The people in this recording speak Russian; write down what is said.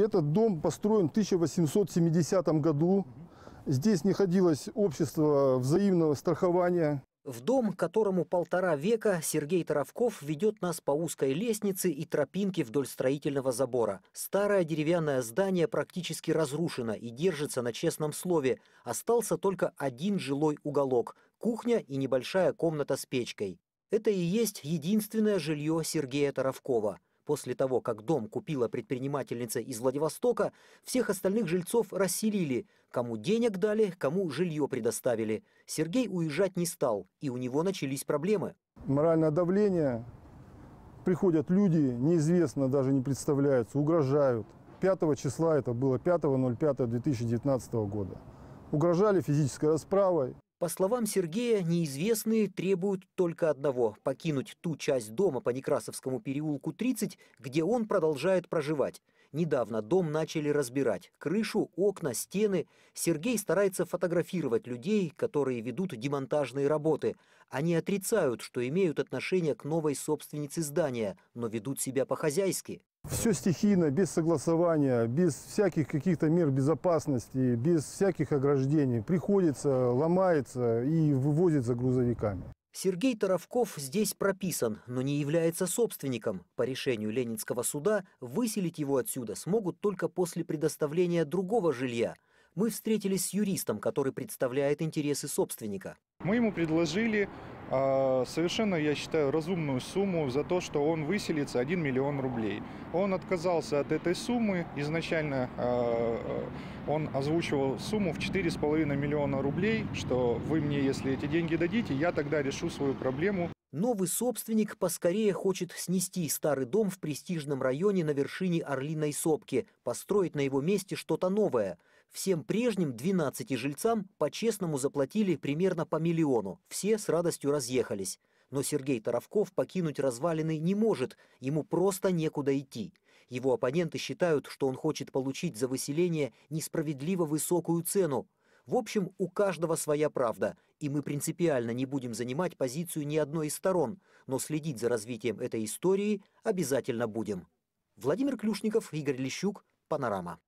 Этот дом построен в 1870 году. Здесь не ходилось общество взаимного страхования. В дом, которому полтора века, Сергей Таровков ведет нас по узкой лестнице и тропинке вдоль строительного забора. Старое деревянное здание практически разрушено и держится на честном слове. Остался только один жилой уголок – кухня и небольшая комната с печкой. Это и есть единственное жилье Сергея Таровкова – После того, как дом купила предпринимательница из Владивостока, всех остальных жильцов расселили, кому денег дали, кому жилье предоставили. Сергей уезжать не стал, и у него начались проблемы. Моральное давление. Приходят люди, неизвестно, даже не представляются, угрожают. 5 числа это было 5.05.2019 года. Угрожали физической расправой. По словам Сергея, неизвестные требуют только одного – покинуть ту часть дома по Некрасовскому переулку 30, где он продолжает проживать. Недавно дом начали разбирать – крышу, окна, стены. Сергей старается фотографировать людей, которые ведут демонтажные работы. Они отрицают, что имеют отношение к новой собственнице здания, но ведут себя по-хозяйски все стихийно, без согласования, без всяких каких-то мер безопасности, без всяких ограждений. Приходится, ломается и вывозится грузовиками. Сергей Таровков здесь прописан, но не является собственником. По решению Ленинского суда выселить его отсюда смогут только после предоставления другого жилья. Мы встретились с юристом, который представляет интересы собственника. Мы ему предложили а, совершенно, я считаю, разумную сумму за то, что он выселится 1 миллион рублей. Он отказался от этой суммы. Изначально а, а, он озвучивал сумму в 4,5 миллиона рублей, что вы мне, если эти деньги дадите, я тогда решу свою проблему. Новый собственник поскорее хочет снести старый дом в престижном районе на вершине Орлиной сопки, построить на его месте что-то новое. Всем прежним 12 жильцам по-честному заплатили примерно по миллиону, все с радостью разъехались. Но Сергей Таровков покинуть развалины не может, ему просто некуда идти. Его оппоненты считают, что он хочет получить за выселение несправедливо высокую цену, в общем, у каждого своя правда, и мы принципиально не будем занимать позицию ни одной из сторон, но следить за развитием этой истории обязательно будем. Владимир Клюшников, Игорь Лещук, Панорама.